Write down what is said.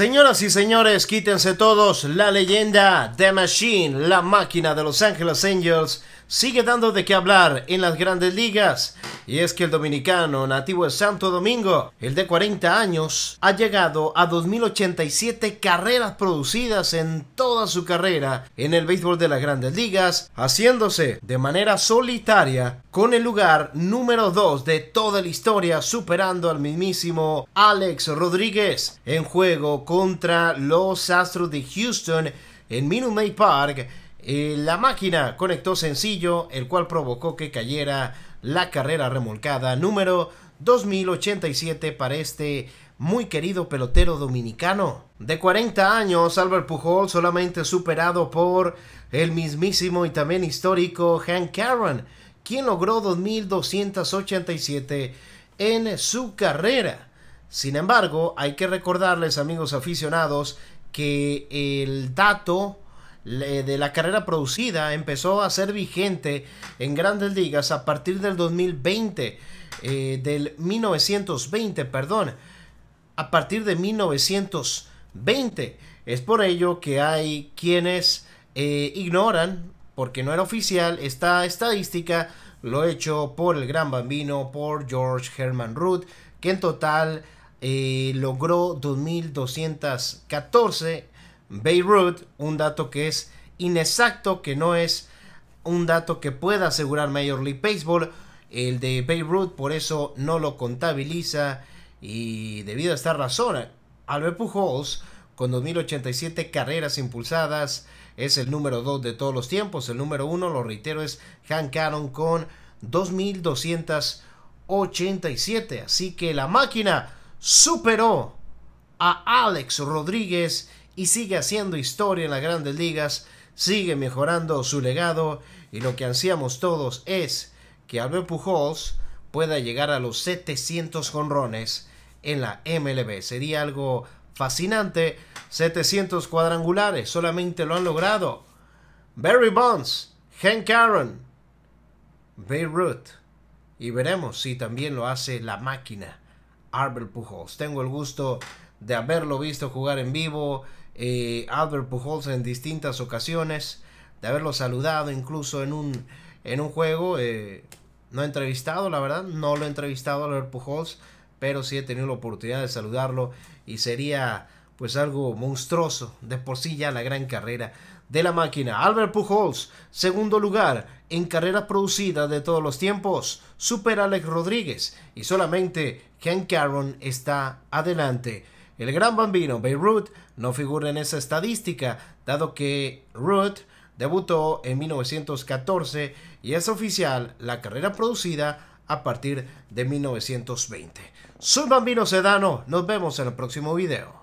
Señoras y señores, quítense todos, la leyenda The Machine, la máquina de Los Ángeles Angels, sigue dando de qué hablar en las grandes ligas. Y es que el dominicano nativo de Santo Domingo, el de 40 años, ha llegado a 2.087 carreras producidas en toda su carrera en el béisbol de las grandes ligas, haciéndose de manera solitaria con el lugar número 2 de toda la historia, superando al mismísimo Alex Rodríguez en juego contra los Astros de Houston en Minute Maid Park. Eh, la máquina conectó sencillo, el cual provocó que cayera la carrera remolcada número 2087 para este muy querido pelotero dominicano. De 40 años, Albert Pujol solamente superado por el mismísimo y también histórico Hank Aaron, quien logró 2.287 en su carrera. Sin embargo, hay que recordarles, amigos aficionados, que el dato de la carrera producida empezó a ser vigente en grandes ligas a partir del 2020, eh, del 1920, perdón, a partir de 1920. Es por ello que hay quienes eh, ignoran, porque no era oficial, esta estadística, lo hecho por el gran bambino, por George Herman Ruth, que en total eh, logró 2.214 Beirut, un dato que es inexacto, que no es un dato que pueda asegurar Major League Baseball. El de Beirut por eso no lo contabiliza y debido a esta razón, Albert Pujols con 2087 carreras impulsadas es el número 2 de todos los tiempos. El número 1, lo reitero, es Hank Aaron con 2287. Así que la máquina superó a Alex Rodríguez y sigue haciendo historia en las grandes ligas, sigue mejorando su legado y lo que ansiamos todos es que Albert Pujols pueda llegar a los 700 jonrones en la MLB. Sería algo fascinante. 700 cuadrangulares, solamente lo han logrado Barry Bonds, Hank Aaron, Beirut. Y veremos si también lo hace la máquina, Albert Pujols. Tengo el gusto de haberlo visto jugar en vivo. Eh, Albert Pujols en distintas ocasiones, de haberlo saludado incluso en un, en un juego. Eh, no he entrevistado, la verdad, no lo he entrevistado a Albert Pujols, pero sí he tenido la oportunidad de saludarlo y sería pues algo monstruoso de por sí ya la gran carrera de la máquina. Albert Pujols, segundo lugar en carrera producida de todos los tiempos, super Alex Rodríguez y solamente Ken Caron está adelante. El gran bambino Beirut no figura en esa estadística, dado que Root debutó en 1914 y es oficial la carrera producida a partir de 1920. Soy Bambino Sedano, nos vemos en el próximo video.